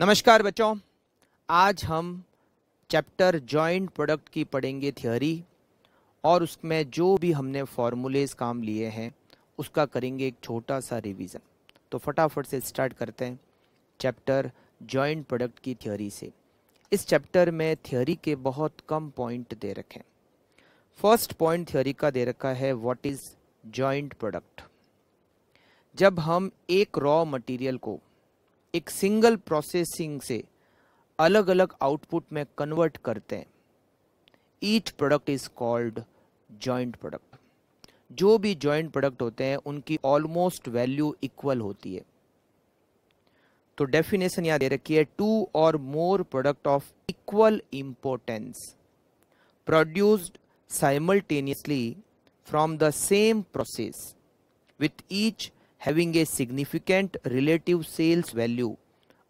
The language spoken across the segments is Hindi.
नमस्कार बच्चों आज हम चैप्टर जॉइंट प्रोडक्ट की पढ़ेंगे थ्योरी और उसमें जो भी हमने फॉर्मूलेज काम लिए हैं उसका करेंगे एक छोटा सा रिवीजन तो फटाफट से स्टार्ट करते हैं चैप्टर जॉइंट प्रोडक्ट की थ्योरी से इस चैप्टर में थ्योरी के बहुत कम पॉइंट दे रखे फर्स्ट पॉइंट थ्योरी का दे रखा है व्हाट इज़ जॉइंट प्रोडक्ट जब हम एक रॉ मटेरियल को एक सिंगल प्रोसेसिंग से अलग अलग आउटपुट में कन्वर्ट करते हैं each product is called joint product जो भी जॉइंट प्रोडक्ट होते हैं उनकी ऑलमोस्ट वैल्यू इक्वल होती है तो डेफिनेशन याद दे रखी है two or more product of equal importance produced simultaneously from the same process with each having a significant relative sales value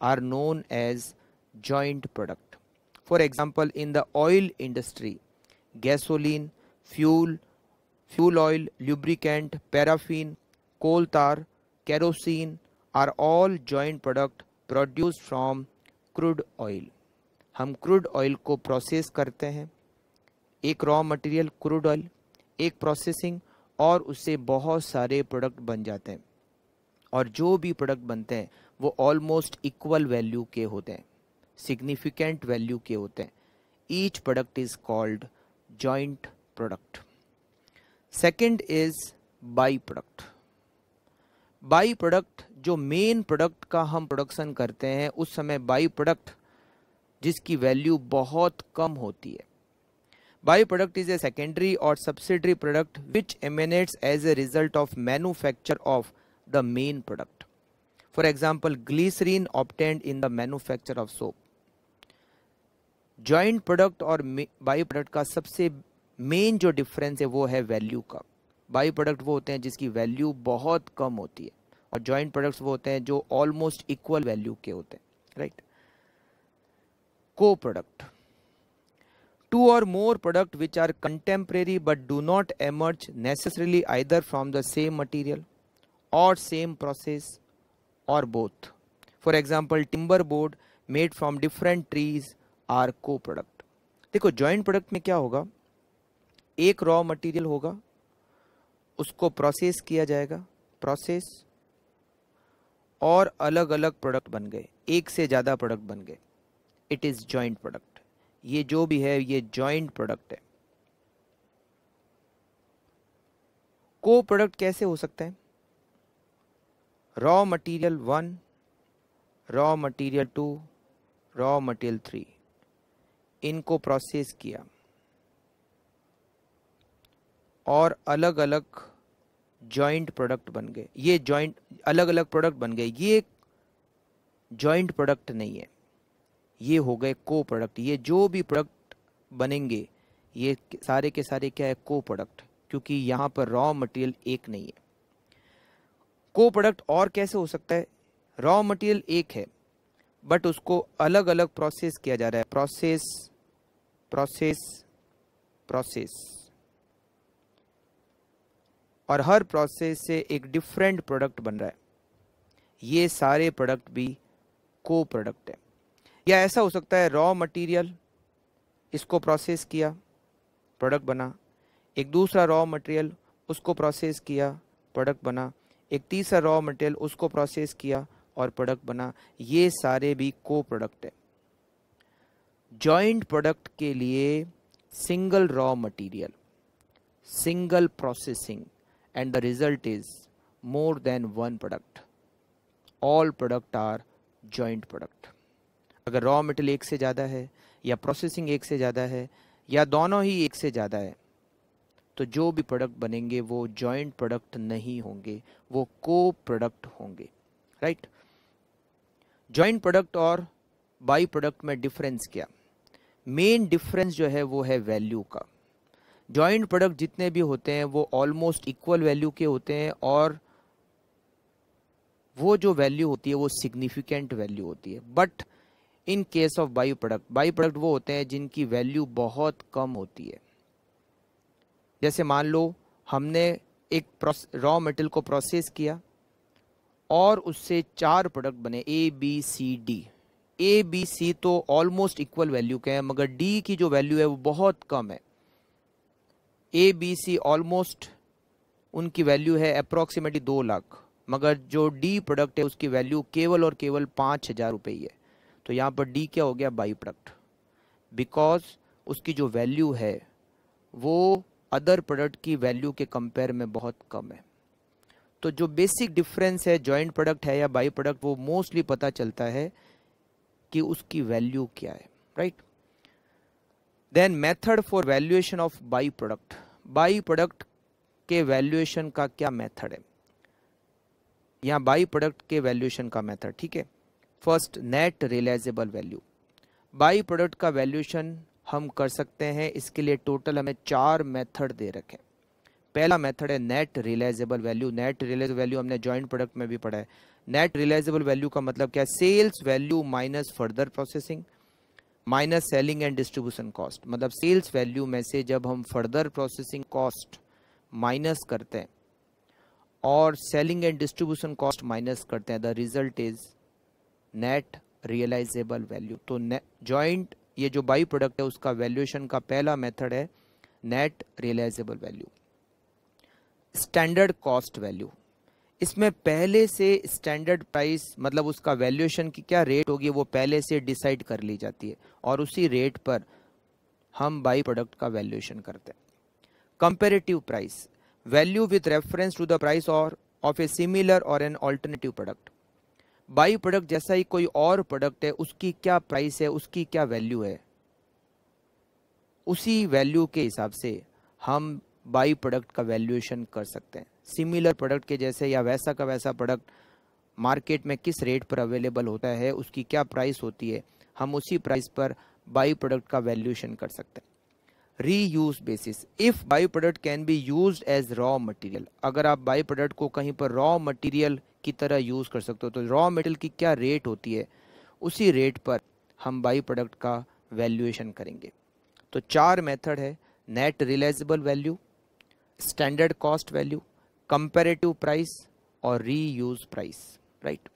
are known as joint product. For example, in the oil industry, gasoline, fuel, fuel oil, lubricant, paraffin, coal tar, kerosene are all joint product produced from crude oil. हम क्रूड ऑयल को प्रोसेस करते हैं एक रॉ मटेरियल क्रूड ऑयल एक प्रोसेसिंग और उससे बहुत सारे प्रोडक्ट बन जाते हैं और जो भी प्रोडक्ट बनते हैं वो ऑलमोस्ट इक्वल वैल्यू के होते हैं सिग्निफिकेंट वैल्यू के होते हैं each product is called joint product second is by product by product जो मेन प्रोडक्ट का हम प्रोडक्शन करते हैं उस समय बाई प्रोडक्ट जिसकी वैल्यू बहुत कम होती है by product is a secondary or subsidiary product which emanates as a result of manufacture of the main product. For example, glycerine obtained in the manufacture of soap. Joint product और बायो प्रोडक्ट का सबसे मेन जो डिफरेंस है वो है वैल्यू का बायो प्रोडक्ट वो होते हैं जिसकी वैल्यू बहुत कम होती है और ज्वाइंट प्रोडक्ट्स वो होते हैं जो ऑलमोस्ट इक्वल वैल्यू के होते हैं राइट को product two or more product which are contemporary but do not emerge necessarily either from the same material or same process or both. For example, timber board made from different trees are co-product. देखो joint product में क्या होगा एक raw material होगा उसको process किया जाएगा process और अलग अलग प्रोडक्ट बन गए एक से ज़्यादा प्रोडक्ट बन गए इट इज़ जॉइंट प्रोडक्ट ये जो भी है ये जॉइंट प्रोडक्ट है को प्रोडक्ट कैसे हो सकता है raw material one raw material two raw material three इनको प्रोसेस किया और अलग अलग जॉइंट प्रोडक्ट बन गए ये जॉइंट अलग अलग प्रोडक्ट बन गए ये जॉइंट प्रोडक्ट नहीं है ये हो गए को प्रोडक्ट ये जो भी प्रोडक्ट बनेंगे ये सारे के सारे क्या है को प्रोडक्ट क्योंकि यहाँ पर रॉ मटेरियल एक नहीं है को प्रोडक्ट और कैसे हो सकता है रॉ मटेरियल एक है बट उसको अलग अलग प्रोसेस किया जा रहा है प्रोसेस प्रोसेस प्रोसेस और हर प्रोसेस से एक डिफरेंट प्रोडक्ट बन रहा है ये सारे प्रोडक्ट भी को प्रोडक्ट है या ऐसा हो सकता है रॉ मटेरियल इसको प्रोसेस किया प्रोडक्ट बना एक दूसरा रॉ मटेरियल उसको प्रोसेस किया प्रोडक्ट बना एक तीसरा रॉ मटेरियल उसको प्रोसेस किया और प्रोडक्ट बना ये सारे भी को प्रोडक्ट है जॉइंट प्रोडक्ट के लिए single raw material single processing and the result is more than one product all product are joint product अगर रॉ मटेरियल एक से ज़्यादा है या प्रोसेसिंग एक से ज़्यादा है या दोनों ही एक से ज़्यादा है तो जो भी प्रोडक्ट बनेंगे वो जॉइंट प्रोडक्ट नहीं होंगे वो को प्रोडक्ट होंगे राइट जॉइंट प्रोडक्ट और बाई प्रोडक्ट में डिफरेंस क्या मेन डिफरेंस जो है वो है वैल्यू का जॉइंट प्रोडक्ट जितने भी होते हैं वो ऑलमोस्ट इक्वल वैल्यू के होते हैं और वो जो वैल्यू होती है वो सिग्निफिकेंट वैल्यू होती है but in case of by product by product वो होते हैं जिनकी वैल्यू बहुत कम होती है जैसे मान लो हमने एक रॉ मेटल को प्रोसेस किया और उससे चार प्रोडक्ट बने A B C D A B C तो ऑलमोस्ट इक्वल वैल्यू के हैं मगर डी की जो वैल्यू है वो बहुत कम है ए बी सी ऑलमोस्ट उनकी वैल्यू है अप्रॉक्सीमेटली दो लाख मगर जो डी प्रोडक्ट है उसकी वैल्यू केवल और केवल पाँच हज़ार रुपये ही है तो यहाँ पर डी क्या हो गया बाई प्रोडक्ट बिकॉज उसकी जो वैल्यू है वो अदर प्रोडक्ट की वैल्यू के कंपेयर में बहुत कम है तो जो बेसिक डिफरेंस है जॉइंट प्रोडक्ट है या बाई प्रोडक्ट वो मोस्टली पता चलता है कि उसकी वैल्यू क्या है right then method for valuation of by product by product के वैल्यूएशन का क्या मेथड है या बाई प्रोडक्ट के वैल्यूएशन का मेथड ठीक है first net realisable value by product का वैल्यूएशन हम कर सकते हैं इसके लिए टोटल हमें चार मेथड दे रखे हैं पहला मेथड है net realisable value net realise value हमने जॉइंट प्रोडक्ट में भी पढ़ा है नेट रिलाइजेबल वैल्यू का मतलब क्या है sales value minus further processing minus selling and distribution cost मतलब सेल्स वैल्यू में से जब हम फर्दर प्रोसेसिंग कॉस्ट माइनस करते हैं और selling and distribution cost minus करते हैं the result is net realisable value तो जॉइंट ये जो बाई प्रोडक्ट है उसका वैल्यूएशन का पहला मेथड है net realisable value standard cost value इसमें पहले से स्टैंडर्ड प्राइस मतलब उसका वैल्यूएशन की क्या रेट होगी वो पहले से डिसाइड कर ली जाती है और उसी रेट पर हम बाई प्रोडक्ट का वैल्यूएशन करते हैं comparative price value with reference to the price or of a similar or an alternative product by product जैसा ही कोई और प्रोडक्ट है उसकी क्या प्राइस है उसकी क्या वैल्यू है उसी वैल्यू के हिसाब से हम बाई प्रोडक्ट का वैल्यूएशन कर सकते हैं सिमिलर प्रोडक्ट के जैसे या वैसा का वैसा प्रोडक्ट मार्केट में किस रेट पर अवेलेबल होता है उसकी क्या प्राइस होती है हम उसी प्राइस पर बाई प्रोडक्ट का वैल्यूएशन कर सकते हैं reuse basis if by product can be use as raw material अगर आप बायो प्रोडक्ट को कहीं पर रॉ मटेरियल की तरह यूज़ कर सकते हो तो रॉ मटेरियल की क्या रेट होती है उसी रेट पर हम बायो प्रोडक्ट का वैल्यूएशन करेंगे तो चार मेथड है net realisable value standard cost value comparative price और reuse price right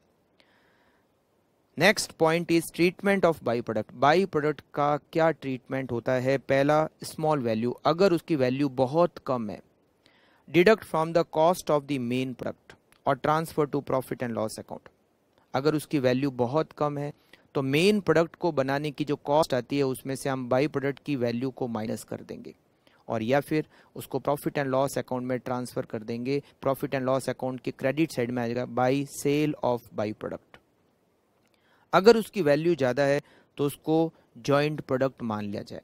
next point is treatment of by product by product का क्या ट्रीटमेंट होता है पहला स्मॉल वैल्यू अगर उसकी वैल्यू बहुत कम है deduct from the cost of the main product or transfer to profit and loss account अगर उसकी वैल्यू बहुत कम है तो मेन प्रोडक्ट को बनाने की जो कॉस्ट आती है उसमें से हम बाई प्रोडक्ट की वैल्यू को माइनस कर देंगे और या फिर उसको प्रॉफिट एंड लॉस अकाउंट में ट्रांसफर कर देंगे प्रॉफिट एंड लॉस अकाउंट के क्रेडिट साइड में आ जाएगा by sale of by product अगर उसकी वैल्यू ज़्यादा है तो उसको जॉइंट प्रोडक्ट मान लिया जाए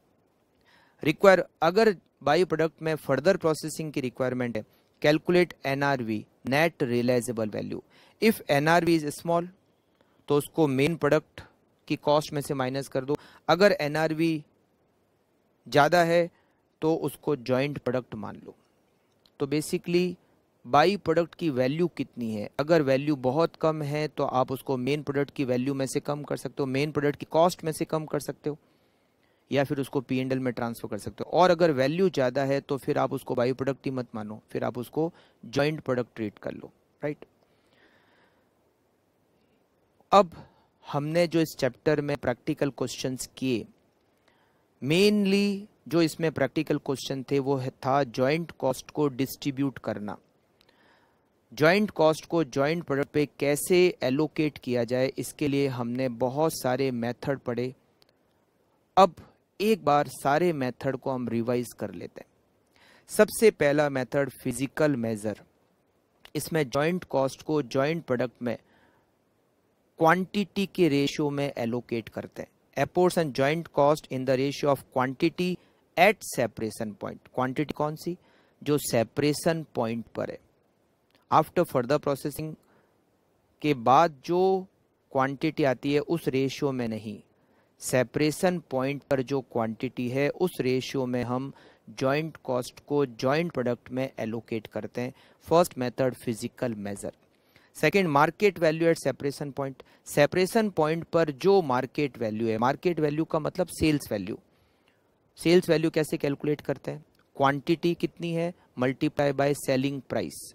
रिक्वायर अगर बायो प्रोडक्ट में फर्दर प्रोसेसिंग की रिक्वायरमेंट है calculate N R V net realisable value if N R V is small तो उसको मेन प्रोडक्ट की कॉस्ट में से माइनस कर दो अगर एन आर वी ज़्यादा है तो उसको जॉइंट प्रोडक्ट मान लो तो बेसिकली बाई प्रोडक्ट की वैल्यू कितनी है अगर वैल्यू बहुत कम है तो आप उसको मेन प्रोडक्ट की वैल्यू में से कम कर सकते हो मेन प्रोडक्ट की कॉस्ट में से कम कर सकते हो या फिर उसको पी एंड एल में ट्रांसफ़र कर सकते हो और अगर वैल्यू ज़्यादा है तो फिर आप उसको बाई प्रोडक्ट ही मत मानो फिर आप उसको जॉइंट प्रोडक्ट ट्रीट कर लो राइट अब हमने जो इस चैप्टर में प्रैक्टिकल क्वेश्चंस किए मेनली जो इसमें प्रैक्टिकल क्वेश्चन थे वो था जॉइंट कॉस्ट को डिस्ट्रीब्यूट करना जॉइंट कॉस्ट को जॉइंट प्रोडक्ट पे कैसे एलोकेट किया जाए इसके लिए हमने बहुत सारे मेथड पढ़े अब एक बार सारे मेथड को हम रिवाइज कर लेते हैं सबसे पहला मेथड फिजिकल मेज़र इसमें जॉइंट कॉस्ट को जॉइंट प्रोडक्ट में क्वांटिटी के रेशियो में एलोकेट करते हैं apportion and joint cost in the ratio of quantity at separation point quantity कौन सी जो सेपरेशन पॉइंट पर है आफ्टर फर्दर प्रोसेसिंग के बाद जो क्वांटिटी आती है उस रेशियो में नहीं सेपरेशन पॉइंट पर जो क्वांटिटी है उस रेशियो में हम जॉइंट कॉस्ट को जॉइंट प्रोडक्ट में एलोकेट करते हैं first method physical measure second market value at separation point separation point पर जो मार्केट वैल्यू है मार्केट वैल्यू का मतलब सेल्स वैल्यू सेल्स वैल्यू कैसे कैलकुलेट करते हैं क्वांटिटी कितनी है मल्टीप्लाई बाय सेलिंग प्राइस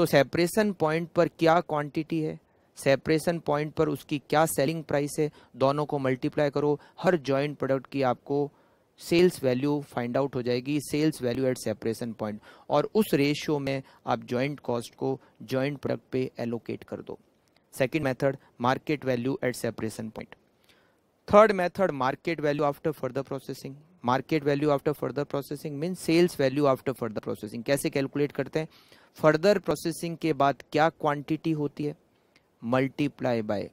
तो सेपरेशन पॉइंट पर क्या क्वांटिटी है सेपरेशन पॉइंट पर उसकी क्या सेलिंग प्राइस है दोनों को मल्टीप्लाई करो हर जॉइंट प्रोडक्ट की आपको सेल्स वैल्यू फाइंड आउट हो जाएगी sales value at separation point और उस रेशियो में आप जॉइंट कॉस्ट को जॉइंट प्रोडक्ट पे एलोकेट कर दो second method market value at separation point third method market value after further processing market value after further processing mean sales value after further processing कैसे कैलकुलेट करते हैं फर्दर प्रोसेसिंग के बाद क्या क्वांटिटी होती है मल्टीप्लाई बाय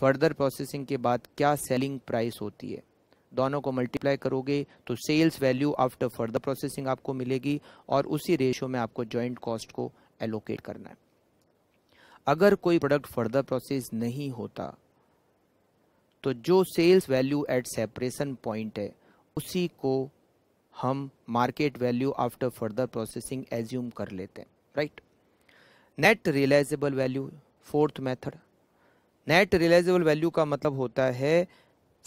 फर्दर प्रोसेसिंग के बाद क्या सेलिंग प्राइस होती है दोनों को मल्टीप्लाई करोगे तो sales value after further processing आपको मिलेगी और उसी रेशियो में आपको जॉइंट कॉस्ट को एलोकेट करना है अगर कोई प्रोडक्ट फर्दर प्रोसेस नहीं होता तो जो sales value at separation point है उसी को हम market value after further processing assume कर लेते हैं right net realisable value fourth method net realisable value का मतलब होता है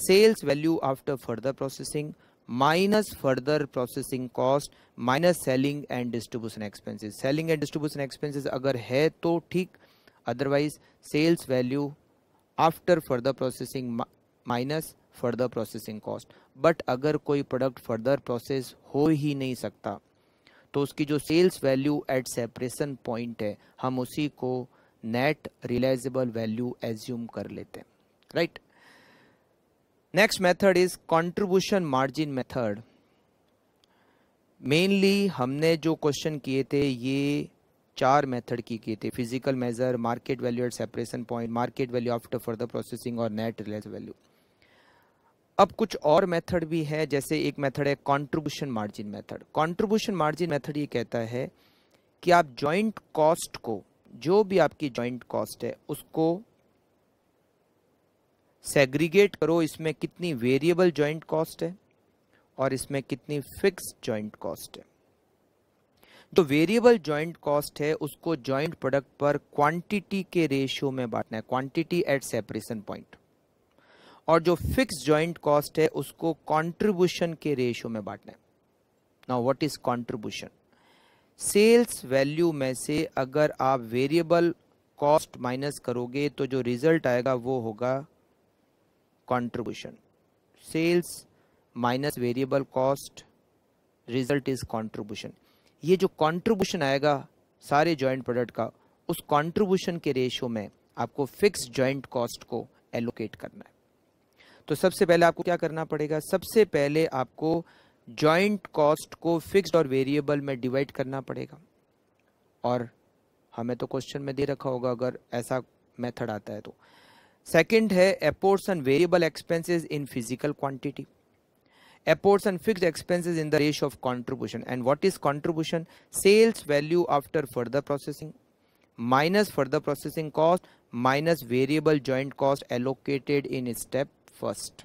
sales value after further processing minus further processing cost minus selling and distribution expenses selling and distribution expenses अगर है तो ठीक otherwise sales value after further processing minus further processing cost but अगर कोई प्रोडक्ट फर्दर प्रोसेस हो ही नहीं सकता तो उसकी जो sales value at separation point है हम उसी को नेट रिलाइजेबल वैल्यू एज्यूम कर लेते हैं right next method is contribution margin method mainly हमने जो क्वेश्चन किए थे ये चार मेथड की किए थे physical measure market value at separation point market value after further processing और नेट रिलाइज वैल्यू अब कुछ और मेथड भी है जैसे एक मेथड है contribution margin method contribution margin method ये कहता है कि आप जॉइंट कॉस्ट को जो भी आपकी जॉइंट कॉस्ट है उसको सेग्रीगेट करो इसमें कितनी वेरिएबल जॉइंट कॉस्ट है और इसमें कितनी फिक्स जॉइंट कॉस्ट है तो वेरिएबल जॉइंट कॉस्ट है उसको जॉइंट प्रोडक्ट पर क्वांटिटी के रेशियो में बांटना है क्वांटिटी एट सेपरेशन पॉइंट और जो फिक्स ज्वाइंट कॉस्ट है उसको कंट्रीब्यूशन के रेशियो में बांटना है now what is contribution sales value में से अगर आप वेरिएबल कॉस्ट माइनस करोगे तो जो रिजल्ट आएगा वो होगा contribution sales minus variable cost result is contribution ये जो कंट्रीब्यूशन आएगा सारे जॉइंट प्रोडक्ट का उस कंट्रीब्यूशन के रेशियो में आपको फिक्स जॉइंट कॉस्ट को एलोकेट करना है तो सबसे पहले आपको क्या करना पड़ेगा सबसे पहले आपको जॉइंट कॉस्ट को फिक्स्ड और वेरिएबल में डिवाइड करना पड़ेगा और हमें तो क्वेश्चन में दे रखा होगा अगर ऐसा मेथड आता है तो सेकंड है apportion variable expenses in physical quantity apportion fixed expenses in the ratio of contribution and what is contribution sales value after further processing minus further processing cost minus variable joint cost allocated in step first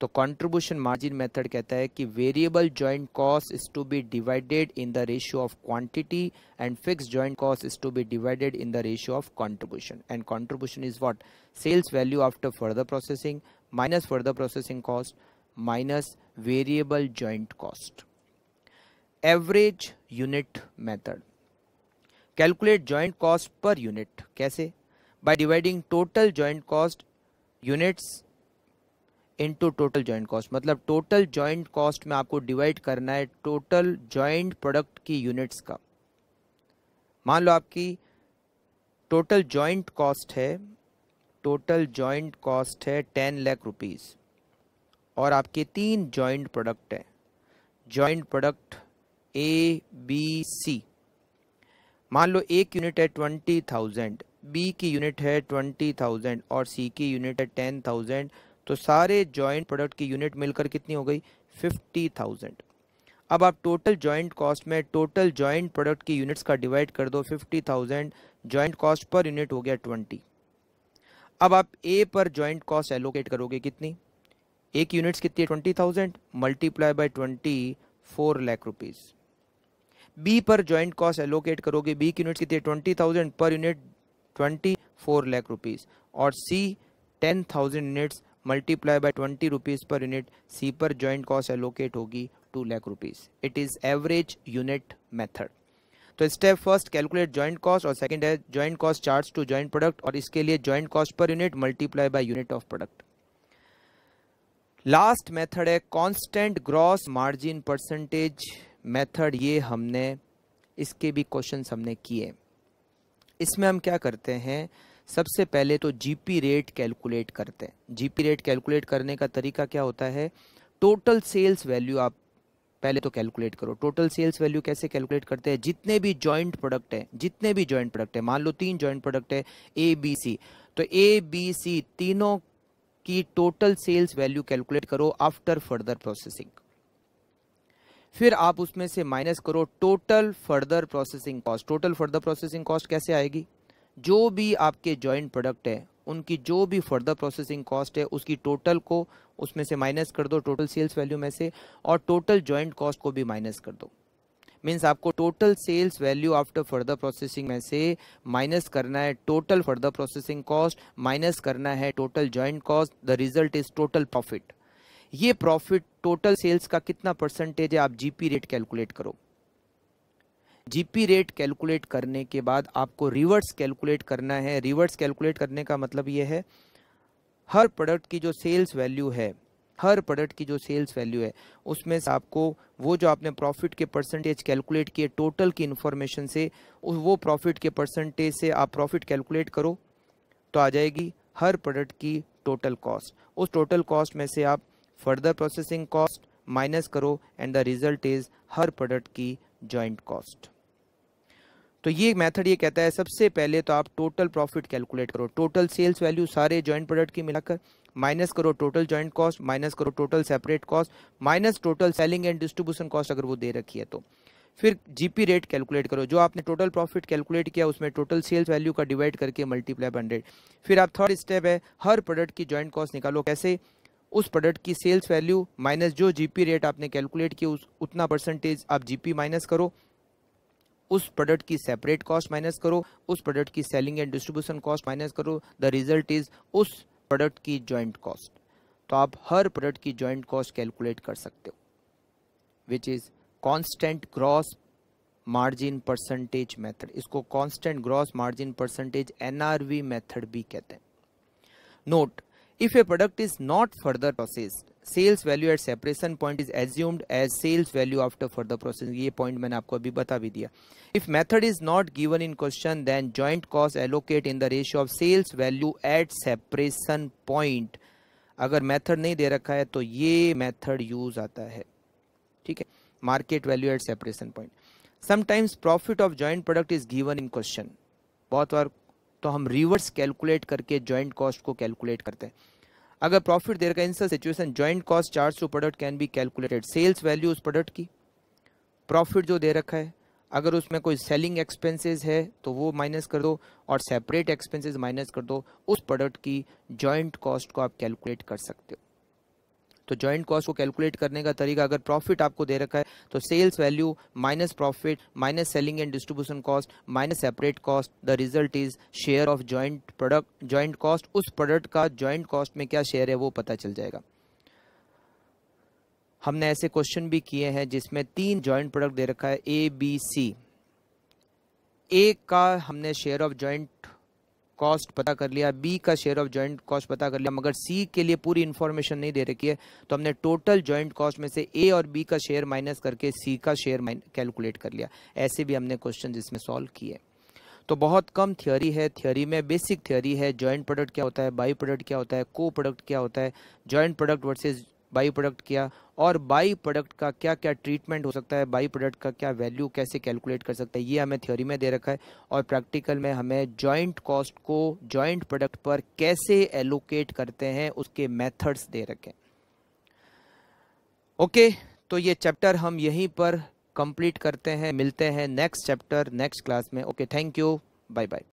तो कंट्रीब्यूशन मार्जिन मेथड कहता है कि variable joint cost is to be divided in the ratio of quantity and fix joint cost is to be divided in the ratio of contribution and contribution is what sales value after further processing minus further processing cost minus variable joint cost average unit method calculate joint cost per unit कैसे by dividing total joint cost units into total joint cost मतलब टोटल जॉइंट कॉस्ट में आपको डिवाइड करना है टोटल जॉइंट प्रोडक्ट की यूनिट्स का मान लो आपकी टोटल जॉइंट कॉस्ट है टोटल जॉइंट कॉस्ट है टेन लाख रुपीज़ और आपके तीन जॉइंट प्रोडक्ट हैं joint product A B C मान लो एक यूनिट है ट्वेंटी थाउजेंड बी की यूनिट है ट्वेंटी थाउजेंड और सी की यूनिट है टेन थाउजेंड तो सारे जॉइंट प्रोडक्ट की यूनिट मिलकर कितनी हो गई फिफ्टी थाउजेंड अब आप टोटल जॉइंट कॉस्ट में टोटल जॉइंट प्रोडक्ट की यूनिट्स का डिवाइड कर दो fifty thousand joint cost per unit हो गया ट्वेंटी अब आप ए पर जॉइंट कॉस्ट एलोकेट करोगे कितनी ए की यूनिट्स कितनी है twenty thousand multiply by twenty four lakh rupees B पर जॉइंट कॉस्ट एलोकेट करोगे बी की यूनिट्स कितनी है twenty thousand per unit twenty four lakh rupees और C ten thousand units multiply by twenty rupees per unit C पर जॉइंट कॉस्ट एलोकेट होगी two lakh rupees it is average unit method तो step first calculate joint cost और सेकेंड है joint cost charge to joint product और इसके लिए joint cost per unit multiply by unit of product last method है constant gross margin percentage method ये हमने इसके भी क्वेश्चंस हमने किए इसमें हम क्या करते हैं सबसे पहले तो जीपी रेट कैलकुलेट करते हैं जीपी रेट कैलकुलेट करने का तरीका क्या होता है टोटल सेल्स वैल्यू आप पहले तो कैलकुलेट करो टोटल सेल्स वैल्यू कैसे कैलकुलेट करते हैं जितने भी जॉइंट प्रोडक्ट है जितने भी जॉइंट प्रोडक्ट है मान लो तीन जॉइंट प्रोडक्ट है ए बी सी तो ए बी सी तीनों की टोटल सेल्स वैल्यू कैलकुलेट करो आफ्टर फर्दर प्रोसेसिंग फिर आप उसमें से माइनस करो total further processing cost total further processing cost कैसे आएगी जो भी आपके जॉइंट प्रोडक्ट है उनकी जो भी फर्दर प्रोसेसिंग कॉस्ट है उसकी टोटल को उसमें से माइनस कर दो टोटल सेल्स वैल्यू में से और टोटल जॉइंट कॉस्ट को भी माइनस कर दो मीन्स आपको total sales value after further processing में से माइनस करना है total further processing cost minus करना है total joint cost the result is total profit ये प्रॉफिट टोटल सेल्स का कितना परसेंटेज है आप जीपी रेट कैलकुलेट करो जीपी रेट कैलकुलेट करने के बाद आपको रिवर्स कैलकुलेट करना है रिवर्स कैलकुलेट करने का मतलब यह है हर प्रोडक्ट की जो सेल्स वैल्यू है हर प्रोडक्ट की जो सेल्स वैल्यू है उसमें से आपको वो जो आपने प्रॉफिट के परसेंटेज कैलकुलेट किए टोटल की इन्फॉर्मेशन से उस वो प्रॉफिट के परसेंटेज से आप प्रॉफिट कैलकुलेट करो तो आ जाएगी हर प्रोडक्ट की टोटल कॉस्ट उस टोटल कॉस्ट में से आप फर्दर प्रोसेसिंग कॉस्ट माइनस करो एंड द रिजल्ट इज हर प्रोडक्ट की जॉइंट कॉस्ट तो ये मेथड ये कहता है सबसे पहले तो आप टोटल प्रॉफिट कैलकुलेट करो टोटल सेल्स वैल्यू सारे जॉइंट प्रोडक्ट की मिलाकर माइनस करो टोटल जॉइंट कॉस्ट माइनस करो total separate cost minus total selling and distribution cost अगर वो दे रखी है तो फिर जीपी रेट कैलकुलेट करो जो आपने टोटल प्रॉफिट कैलकुलेट किया उसमें टोटल सेल्स वैल्यू का डिवाइड करके मल्टीप्लाई हंड्रेड फिर आप थर्ड स्टेप है हर प्रोडक्ट की जॉइंट कॉस्ट निकालो कैसे उस प्रोडक्ट की सेल्स वैल्यू माइनस जो जीपी रेट आपने कैलकुलेट किया उस उतना परसेंटेज आप जीपी माइनस करो उस प्रोडक्ट की सेपरेट कॉस्ट माइनस करो उस प्रोडक्ट की selling and distribution cost minus करो द रिजल्ट इज उस प्रोडक्ट की जॉइंट कॉस्ट तो आप हर प्रोडक्ट की जॉइंट कॉस्ट कैलकुलेट कर सकते हो which is constant gross margin percentage method इसको constant gross margin percentage NRV method भी कहते हैं note If a product is not further processed, sales value at separation point is assumed as sales value after further processing. ये point मैंने आपको अभी बता भी दिया If method is not given in question, then joint cost allocate in the ratio of sales value at separation point. अगर method नहीं दे रखा है तो ये method use आता है ठीक है market value at separation point. Sometimes profit of joint product is given in question. बहुत बार तो हम रिवर्स कैलकुलेट करके जॉइंट कॉस्ट को कैलकुलेट करते हैं अगर प्रॉफिट देर का in situation joint cost charge to product can be calculated sales value उस प्रोडक्ट की प्रॉफिट जो दे रखा है अगर उसमें कोई सेलिंग एक्सपेंसेस है तो वो माइनस कर दो और सेपरेट एक्सपेंसेस माइनस कर दो उस प्रोडक्ट की जॉइंट कॉस्ट को आप कैलकुलेट कर सकते हो तो जॉइंट कॉस्ट को कैलकुलेट करने का तरीका अगर प्रॉफिट आपको दे रखा है तो sales value minus profit minus selling and distribution cost minus separate cost the result is share of joint product joint cost उस प्रोडक्ट का जॉइंट कॉस्ट में क्या शेयर है वो पता चल जाएगा हमने ऐसे क्वेश्चन भी किए हैं जिसमें तीन जॉइंट प्रोडक्ट दे रखा है ए बी सी ए का हमने शेयर ऑफ जॉइंट कॉस्ट पता कर लिया बी का शेयर ऑफ जॉइंट कॉस्ट पता कर लिया मगर सी के लिए पूरी इन्फॉर्मेशन नहीं दे रखी है तो हमने टोटल जॉइंट कॉस्ट में से ए और बी का शेयर माइनस करके सी का शेयर कैलकुलेट कर लिया ऐसे भी हमने क्वेश्चन इसमें सॉल्व किए तो बहुत कम थ्योरी है थ्योरी में बेसिक थ्योरी है जॉइंट प्रोडक्ट क्या होता है बाई प्रोडक्ट क्या होता है को प्रोडक्ट क्या होता है joint product versus by product किया और बाई प्रोडक्ट का क्या क्या ट्रीटमेंट हो सकता है बाई प्रोडक्ट का क्या वैल्यू कैसे कैलकुलेट कर सकता है ये हमें थ्योरी में दे रखा है और प्रैक्टिकल में हमें जॉइंट कॉस्ट को जॉइंट प्रोडक्ट पर कैसे एलोकेट करते हैं उसके मेथड्स दे रखे ओके तो ये चैप्टर हम यहीं पर कंप्लीट करते हैं मिलते हैं नेक्स्ट चैप्टर नेक्स्ट क्लास में okay thank you bye bye